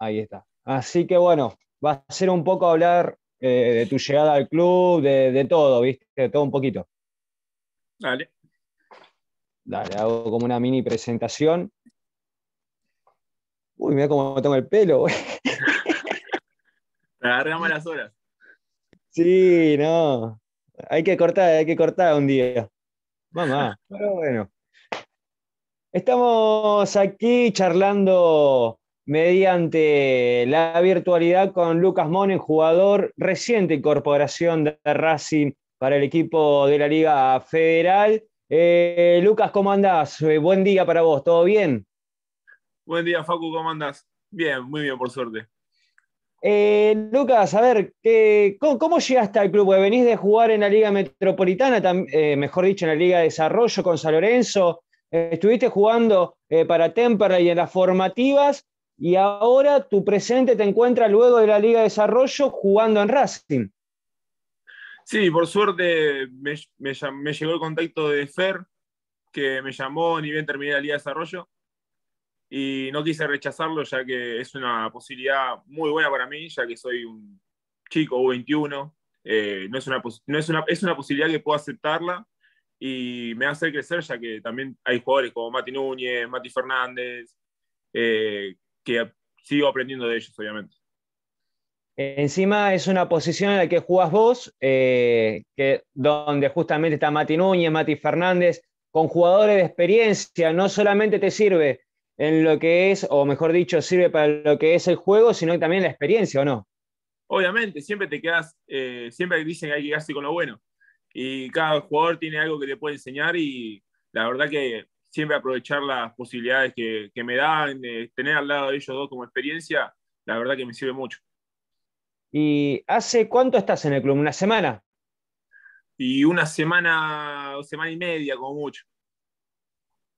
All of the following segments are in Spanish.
Ahí está. Así que bueno, va a ser un poco hablar eh, de tu llegada al club, de, todo, ¿viste? De todo un poquito. Dale. Dale, hago como una mini presentación. Uy, mira cómo tengo el pelo, güey. Agarramos las horas. Sí, no. Hay que cortar, hay que cortar un día. vamos. Pero bueno. Estamos aquí charlando mediante la virtualidad con Lucas Monen, jugador reciente incorporación de Racing para el equipo de la Liga Federal. Eh, Lucas, ¿cómo andás? Eh, buen día para vos, ¿todo bien? Buen día, Facu, ¿cómo andás? Bien, muy bien, por suerte. Eh, Lucas, a ver, ¿cómo, ¿cómo, llegaste al club? Venís de jugar en la Liga Metropolitana, mejor dicho, en la Liga de Desarrollo con San Lorenzo. estuviste jugando para y en las formativas y ahora tu presente te encuentra luego de la Liga de Desarrollo jugando en Racing. Sí, por suerte me, llegó el contacto de Fer, que me llamó ni bien terminé la Liga de Desarrollo y no quise rechazarlo ya que es una posibilidad muy buena para mí, ya que soy un chico 21 eh, no es, una, no es, una, es una posibilidad que puedo aceptarla y me hace crecer ya que también hay jugadores como Mati Núñez, Mati Fernández, eh, que sigo aprendiendo de ellos, obviamente. Encima es una posición en la que jugás vos, eh, que, donde justamente está Mati Núñez, Mati Fernández, con jugadores de experiencia, no solamente te sirve en lo que es, o mejor dicho, sirve para lo que es el juego, sino también la experiencia, ¿o no? Obviamente, siempre te quedas, eh, siempre dicen que hay que quedarse con lo bueno. Y cada jugador tiene algo que te puede enseñar y la verdad que siempre aprovechar las posibilidades que, me dan, eh, tener al lado de ellos dos como experiencia, la verdad que me sirve mucho. ¿Y hace cuánto estás en el club? ¿Una semana? Y una semana, semana y media como mucho.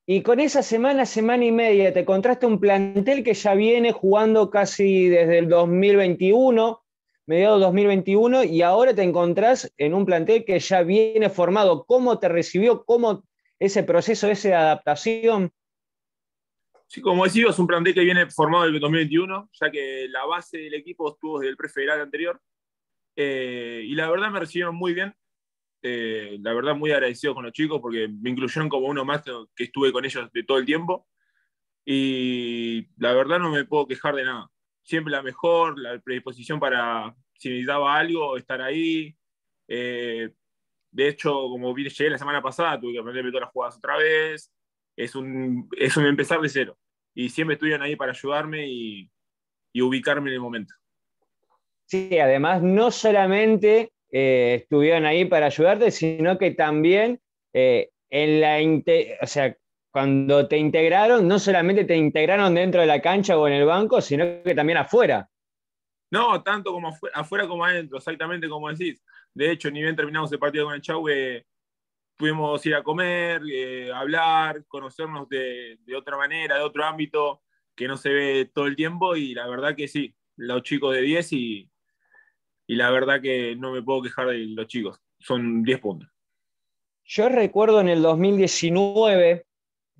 Y con esa semana, semana y media, te contraste un plantel que ya viene jugando casi desde el 2021, mediados 2021, y ahora te encontrás en un plantel que ya viene formado. ¿Cómo te recibió? ¿Cómo ese proceso, esa adaptación? Sí, como decimos, es un plantel que viene formado desde 2021, ya que la base del equipo estuvo desde el prefederal anterior. Eh, y la verdad me recibieron muy bien. Eh, la verdad, muy agradecido con los chicos porque me incluyeron como uno más que estuve con ellos de todo el tiempo. Y la verdad, no me puedo quejar de nada. Siempre la mejor, la predisposición para si necesitaba algo, estar ahí. Eh, de hecho, como vi llegué la semana pasada, tuve que aprenderme todas las jugadas otra vez. Es un, es un empezar de cero. Y siempre estuvieron ahí para ayudarme y, ubicarme en el momento. Sí, además no solamente eh, estuvieron ahí para ayudarte, sino que también eh, en la o sea, cuando te integraron, no solamente te integraron dentro de la cancha o en el banco, sino que también afuera. No, tanto como afuera, como adentro, exactamente como decís. De hecho, ni bien terminamos el partido con el Chauve, pudimos ir a comer, eh, hablar, conocernos de, otra manera, de otro ámbito que no se ve todo el tiempo y la verdad que sí, los chicos de 10 y, y la verdad que no me puedo quejar de los chicos, son 10 puntos. Yo recuerdo en el 2019,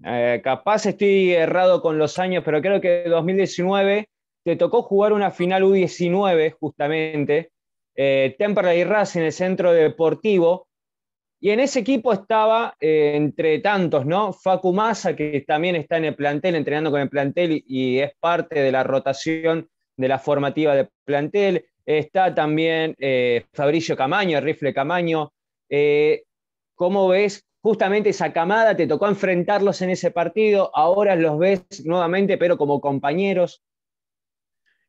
eh, capaz estoy errado con los años, pero creo que 2019 te tocó jugar una final U19 justamente, eh, y Raz en el centro deportivo, y en ese equipo estaba, eh, entre tantos, ¿no? Facu que también está en el plantel, entrenando con el plantel y es parte de la rotación de la formativa de plantel. Está también eh, Fabricio Camaño, rifle Camaño. Eh, ¿Cómo ves justamente esa camada? Te tocó enfrentarlos en ese partido, ahora los ves nuevamente, pero como compañeros.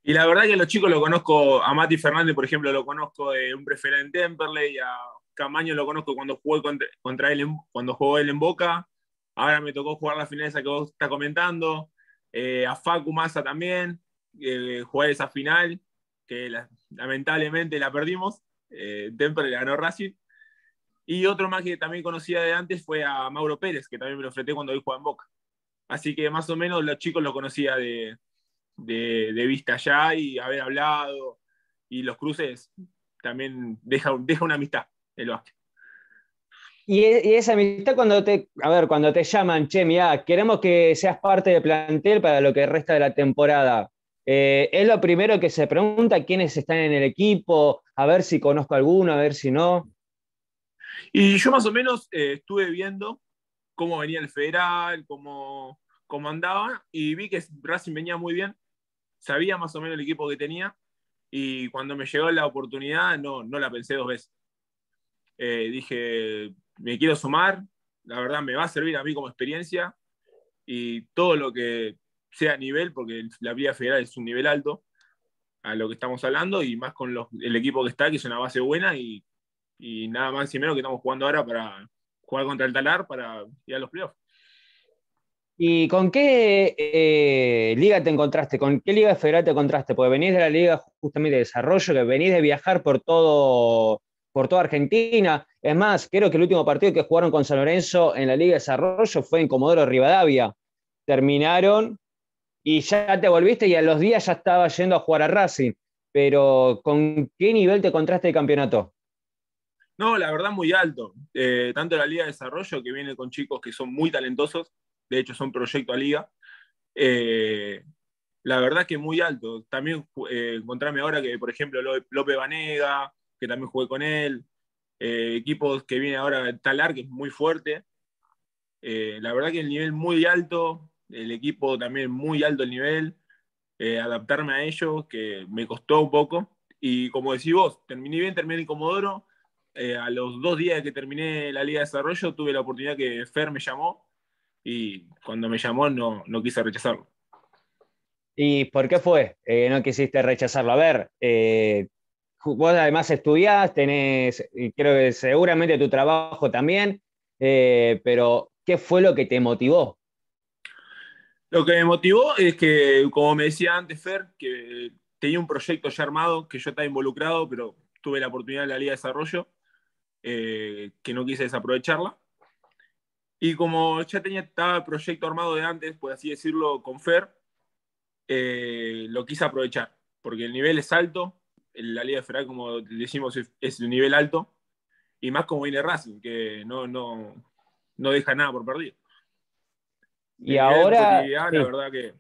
Y la verdad que los chicos lo conozco, a Mati Fernández, por ejemplo, lo conozco de un preferente en Temperley, a Camaño lo conozco cuando jugué contra, él, cuando jugó él en Boca, ahora me tocó jugar la final esa que vos estás comentando, eh, a Facu Massa también, eh, jugar esa final, que lamentablemente la perdimos, eh, Temperley ganó Racing, y otro más que también conocía de antes fue a Mauro Pérez, que también me lo ofrecí cuando hoy jugaba en Boca. Así que más o menos los chicos lo conocía de, de, vista allá y haber hablado y los cruces también deja, deja una amistad el básquet. E, y, esa amistad cuando te, a ver, cuando te llaman, che, mira, queremos que seas parte del plantel para lo que resta de la temporada. Eh, es lo primero que se pregunta quiénes están en el equipo, a ver si conozco alguno, a ver si no. Y yo más o menos eh, estuve viendo cómo venía el federal, cómo, cómo andaba, y vi que Racing venía muy bien, sabía más o menos el equipo que tenía y cuando me llegó la oportunidad no, la pensé dos veces. Eh, dije, me quiero sumar, la verdad me va a servir a mí como experiencia y todo lo que sea nivel, porque la vía Federal es un nivel alto a lo que estamos hablando y más con el equipo que está, que es una base buena y, y nada más y menos que estamos jugando ahora para jugar contra el Talar para ir a los playoffs. ¿Y con qué eh, liga te encontraste? ¿Con qué liga federal te encontraste? Porque venís de la liga justamente de desarrollo, que venís de viajar por todo por toda Argentina. Es más, creo que el último partido que jugaron con San Lorenzo en la Liga de Desarrollo fue en Comodoro Rivadavia. Terminaron y ya te volviste y a los días ya estaba yendo a jugar a Racing. Pero ¿con qué nivel te contraste el campeonato? No, la verdad muy alto. Eh, tanto la Liga de Desarrollo, que viene con chicos que son muy talentosos, de hecho son proyecto a liga. Eh, la verdad que muy alto. También eh, encontrarme ahora que, por ejemplo, López Banega, que también jugué con él, eh, equipos que viene ahora Talar, que es muy fuerte. la verdad que el nivel muy alto, el equipo también muy alto el nivel, adaptarme a ellos, que me costó un poco. Y como decís vos, terminé bien, terminé en Comodoro. a los dos días que terminé la Liga de Desarrollo, tuve la oportunidad que Fer me llamó y cuando me llamó no, quise rechazarlo. ¿Y por qué fue? Eh, no quisiste rechazarlo. A ver, eh, vos además estudiás, tenés, creo que seguramente tu trabajo también, eh, pero ¿qué fue lo que te motivó? Lo que me motivó es que, como me decía antes Fer, que tenía un proyecto ya armado, que yo estaba involucrado, pero tuve la oportunidad en la Liga de Desarrollo, que no quise desaprovecharla. Y como ya tenía estaba el proyecto armado de antes, por así decirlo, con Fer, eh, lo quise aprovechar, porque el nivel es alto, la Liga de Ferrari, como decimos, es de un nivel alto, y más como viene Racing, que no, deja nada por perdido. Y ahora... La verdad que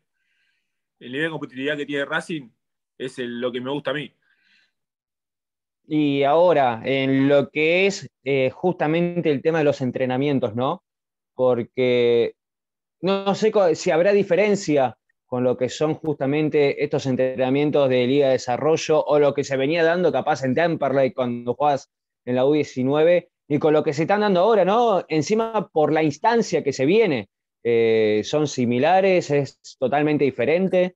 el nivel de competitividad que tiene Racing es lo que me gusta a mí. Y ahora, en lo que es eh, justamente el tema de los entrenamientos, ¿no? porque no sé si habrá diferencia con lo que son justamente estos entrenamientos de Liga de Desarrollo o lo que se venía dando capaz en Temperley cuando jugabas en la U19 y con lo que se están dando ahora, ¿no? Encima por la instancia que se viene. Eh, ¿Son similares? ¿Es totalmente diferente?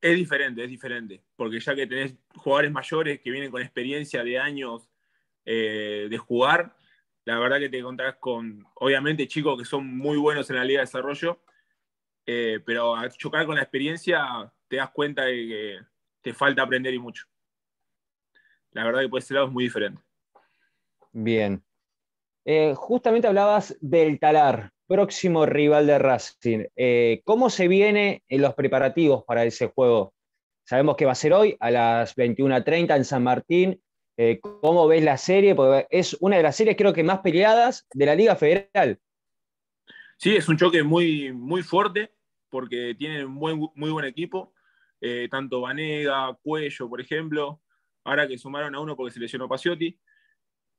Es diferente, es diferente, porque ya que tenés jugadores mayores que vienen con experiencia de años eh, de jugar, la verdad que te encontrás con, obviamente, chicos que son muy buenos en la Liga de Desarrollo, eh, pero al chocar con la experiencia te das cuenta de que te falta aprender y mucho. La verdad que por ese lado es muy diferente. Bien. Eh, justamente hablabas del talar, próximo rival de Racing. Eh, ¿Cómo se viene en los preparativos para ese juego? Sabemos que va a ser hoy a las 21.30 en San Martín. Eh, cómo ves la serie, es una de las series creo que más peleadas de la Liga Federal. Sí, es un choque muy, muy fuerte porque tienen un buen, muy buen equipo, eh, tanto Vanega, Cuello, por ejemplo, ahora que sumaron a uno porque se lesionó Paciotti.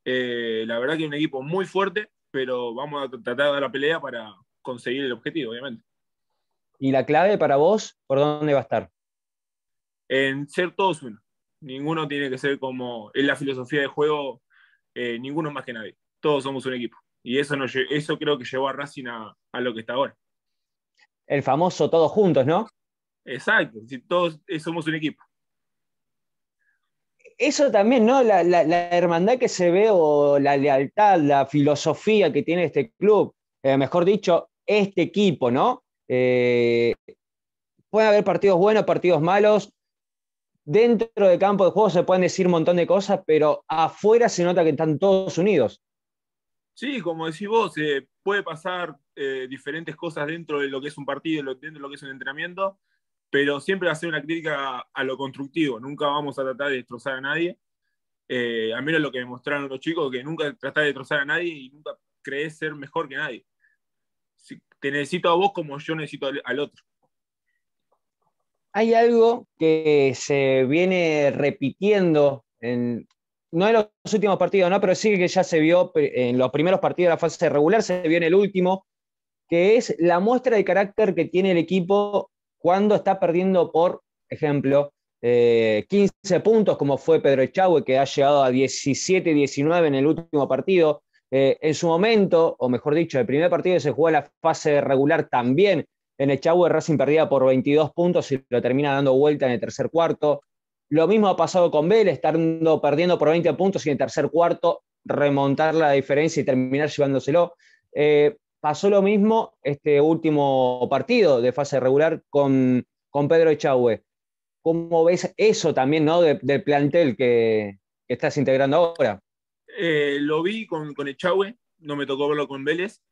Eh, la verdad que es un equipo muy fuerte, pero vamos a tratar de dar la pelea para conseguir el objetivo, obviamente. ¿Y la clave para vos, por dónde va a estar? En ser todos uno ninguno tiene que ser como, en la filosofía de juego, eh, ninguno más que nadie. Todos somos un equipo. Y eso, eso creo que llevó a Racing a, lo que está ahora. El famoso todos juntos, ¿no? Exacto, si todos eh, somos un equipo. Eso también, ¿no? La, hermandad que se ve o la lealtad, la filosofía que tiene este club, eh, mejor dicho, este equipo, ¿no? puede haber partidos buenos, partidos malos, dentro del campo de juego se pueden decir un montón de cosas, pero afuera se nota que están todos unidos. Sí, como decís vos, eh, puede pasar eh, diferentes cosas dentro de lo que es un partido, dentro de lo que es un entrenamiento, pero siempre va a ser una crítica a lo constructivo. Nunca vamos a tratar de destrozar a nadie. Eh, a menos lo que demostraron los chicos, que nunca tratás de destrozar a nadie y nunca crees ser mejor que nadie. te necesito a vos como yo necesito al otro hay algo que se viene repitiendo en, no en los últimos partidos, ¿no? pero sí que ya se vio en los primeros partidos de la fase regular, se vio en el último, que es la muestra de carácter que tiene el equipo cuando está perdiendo, por ejemplo, 15 eh, puntos, como fue Pedro Echagüe, que ha llegado a 17, 19 en el último partido. Eh, en su momento, o mejor dicho, el primer partido se jugó a la fase regular también en el Racing perdía por 22 puntos y lo termina dando vuelta en el tercer cuarto. Lo mismo ha pasado con Vélez, estando perdiendo por 20 puntos y en el tercer cuarto remontar la diferencia y terminar llevándoselo. Eh, pasó lo mismo este último partido de fase regular con, con Pedro Echagüe. ¿Cómo ves eso también ¿no? De, del plantel que, estás integrando ahora? Eh, lo vi con, con Echagüe, no me tocó verlo con Vélez.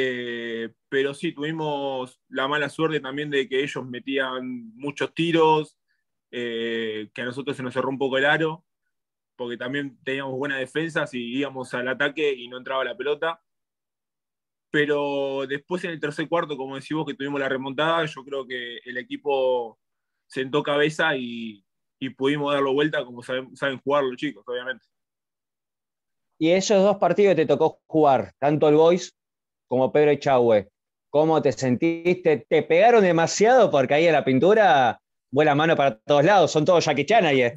Eh, pero sí, tuvimos la mala suerte también de que ellos metían muchos tiros, eh, que a nosotros se nos cerró un poco el aro, porque también teníamos buena defensa y íbamos al ataque y no entraba la pelota. Pero después en el tercer cuarto, como decís que tuvimos la remontada, yo creo que el equipo sentó cabeza y, pudimos darlo vuelta como saben, jugar los chicos, obviamente. Y esos dos partidos te tocó jugar, tanto el Boys como Pedro Echagüe, ¿cómo te sentiste? ¿Te pegaron demasiado? Porque ahí en la pintura vuela mano para todos lados, son todos Jackie Chan ahí. Eh.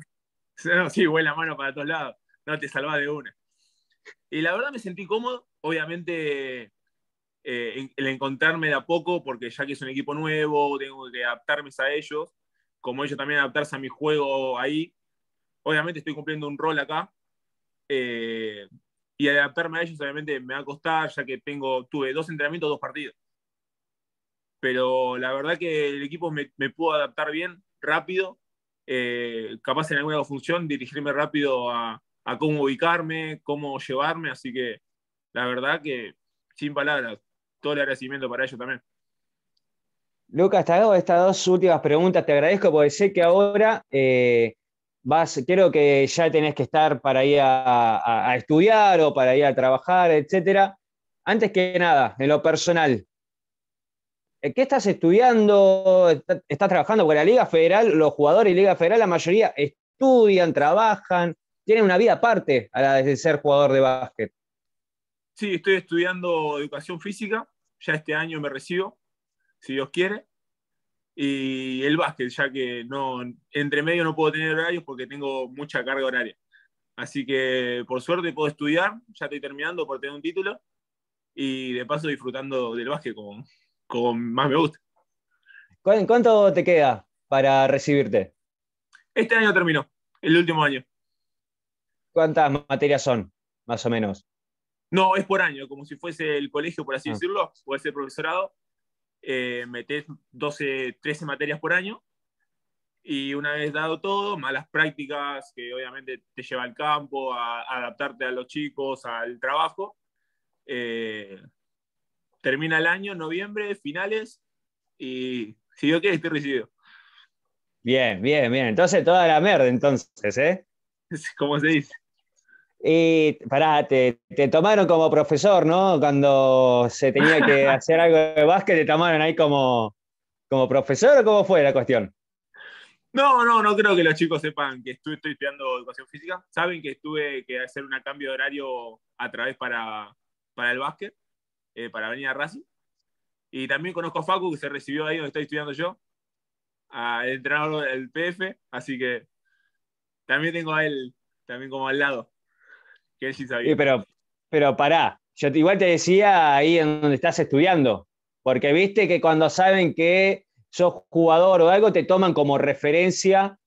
sí, vuela mano para todos lados, no te salvas de una. Y la verdad me sentí cómodo, obviamente eh, el encontrarme de a poco, porque ya que es un equipo nuevo, tengo que adaptarme a ellos, como ellos también adaptarse a mi juego ahí. Obviamente estoy cumpliendo un rol acá, eh, y adaptarme a ellos obviamente me va a costar, ya que tengo, tuve dos entrenamientos, dos partidos. Pero la verdad que el equipo me, pudo adaptar bien, rápido, eh, capaz en alguna función, dirigirme rápido a, cómo ubicarme, cómo llevarme, así que la verdad que sin palabras, todo el agradecimiento para ellos también. Lucas, te hago estas dos últimas preguntas, te agradezco porque sé que ahora... Eh, creo que ya tenés que estar para ir a, estudiar o para ir a trabajar, etc Antes que nada, en lo personal, eh, ¿Qué estás estudiando? ¿Estás trabajando? con la Liga Federal, los jugadores de Liga Federal, la mayoría estudian, trabajan, tienen una vida aparte a la de ser jugador de básquet. Sí, estoy estudiando educación física. Ya este año me recibo, si Dios quiere. Y el básquet, ya que no, entre medio no puedo tener horarios porque tengo mucha carga horaria. Así que por suerte puedo estudiar, ya estoy terminando por tener un título y de paso disfrutando del básquet como, más me gusta. ¿Cuánto te queda para recibirte? Este año terminó, el último año. ¿Cuántas materias son, más o menos? No, es por año, como si fuese el colegio, por así ah. decirlo, o ese profesorado, eh, metes 12, 13 materias por año y una vez dado todo, malas prácticas que obviamente te lleva al campo, a, adaptarte a los chicos, al trabajo. Eh, termina el año, noviembre, finales y si yo quiero estoy recibido. Bien, bien, bien. Entonces toda la merda, entonces, ¿eh? Como se dice. Y pará, te, tomaron como profesor, ¿no? Cuando se tenía que hacer algo de básquet, te tomaron ahí como, como profesor o cómo fue la cuestión? No, no, no creo que los chicos sepan que estoy, estudiando educación física. Saben que tuve que hacer un cambio de horario a través para, el básquet, eh, para venir a Racing. Y también conozco a Facu, que se recibió ahí donde estoy estudiando yo, a entrenador del PF, así que también tengo a él también como al lado. Eh, pero, pero pará, yo igual te decía ahí en donde estás estudiando, porque viste que cuando saben que sos jugador o algo, te toman como referencia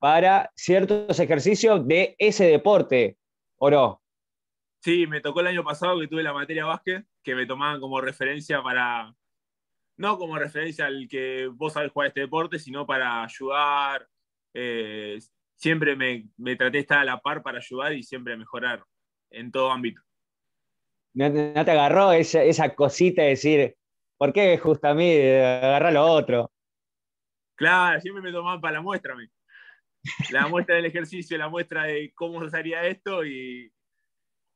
para ciertos ejercicios de ese deporte, ¿o no? Sí, me tocó el año pasado que tuve la materia básquet, que me tomaban como referencia para, no como referencia al que vos sabés jugar este deporte, sino para ayudar. Eh, siempre me, me traté de estar a la par para ayudar y siempre mejorar en todo ámbito. ¿No, te agarró esa, cosita de decir, ¿por qué justo a mí? agarrar lo otro. Claro, siempre me tomaban para la muestra La muestra del ejercicio, la muestra de cómo se haría esto y,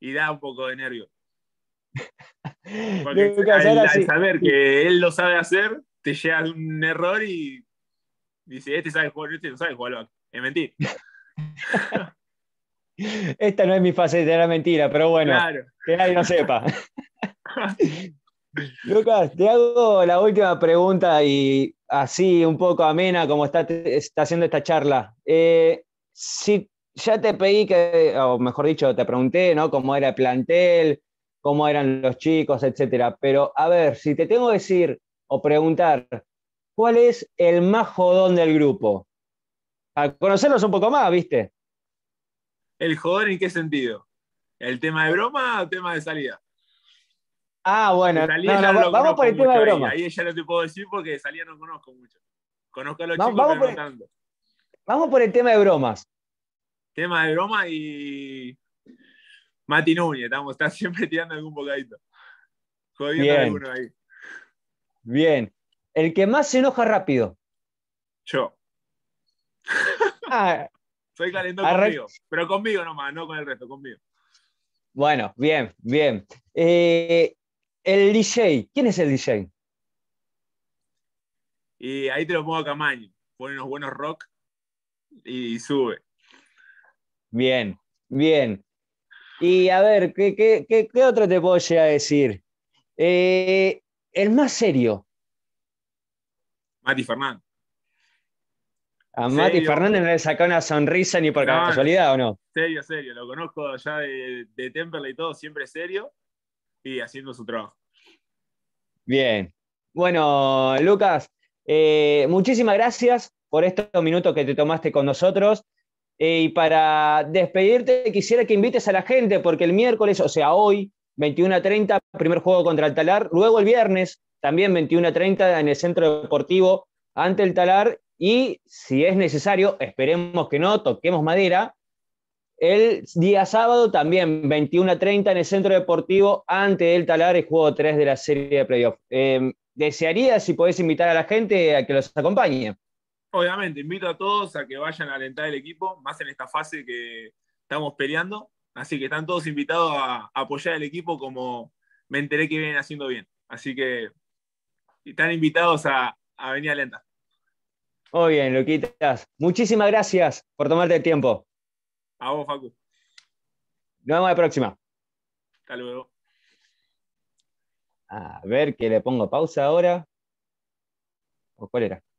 da un poco de nervio. Porque al, saber que él lo sabe hacer, te llega un error y dice, este sabe jugar, este no sabe jugar. Es mentir. Esta no es mi fase de la mentira, pero bueno, que nadie lo sepa. Lucas, te hago la última pregunta y así un poco amena como está, haciendo esta charla. Eh, si ya te pedí que, o mejor dicho, te pregunté, ¿no? Cómo era el plantel, cómo eran los chicos, etcétera. Pero a ver, si te tengo que decir o preguntar, ¿cuál es el más jodón del grupo? A conocerlos un poco más, ¿viste? ¿El joder en qué sentido? ¿El tema de broma o tema de salida? Ah, bueno. vamos por el tema de broma. Ahí, ella ya no te puedo decir porque de salida no conozco mucho. Conozco a los chicos, vamos Vamos por el tema de bromas. Tema de broma y. Mati Núñez, estamos, siempre tirando algún bocadito. Jodiendo Bien. alguno ahí. Bien. El que más se enoja rápido. Yo. Ah, Estoy calentando conmigo, pero conmigo nomás, no con el resto, conmigo. Bueno, bien, bien. Eh, el DJ, ¿quién es el DJ? Y ahí te lo pongo a Camaño. Pone unos buenos rock y, sube. Bien, bien. Y a ver, ¿qué, qué, otro te puedo llegar a decir? Eh, el más serio. Mati Fernández. A Mati Fernández no le saca una sonrisa ni por casualidad, ¿o no? Serio, serio. Lo conozco ya de, de y todo, siempre serio y haciendo su trabajo. Bien. Bueno, Lucas, eh, muchísimas gracias por estos minutos que te tomaste con nosotros. Eh, y para despedirte, quisiera que invites a la gente, porque el miércoles, o sea, hoy, 21 a 30, primer juego contra el Talar. Luego el viernes, también 21 a 30 en el Centro Deportivo ante el Talar y si es necesario, esperemos que no, toquemos madera. El día sábado también, 21 30 en el Centro Deportivo ante el Talar, el juego 3 de la serie de playoff. Em, desearía si podés invitar a la gente a que los acompañe. Obviamente, invito a todos a que vayan a alentar el equipo, más en esta fase que estamos peleando. Así que están todos invitados a apoyar al equipo como me enteré que vienen haciendo bien. Así que están invitados a, a venir a alentar. Muy bien, Luquitas. Muchísimas gracias por tomarte el tiempo. A vos, Facu. Nos vemos la próxima. Hasta luego. A ver que le pongo pausa ahora. ¿O cuál era?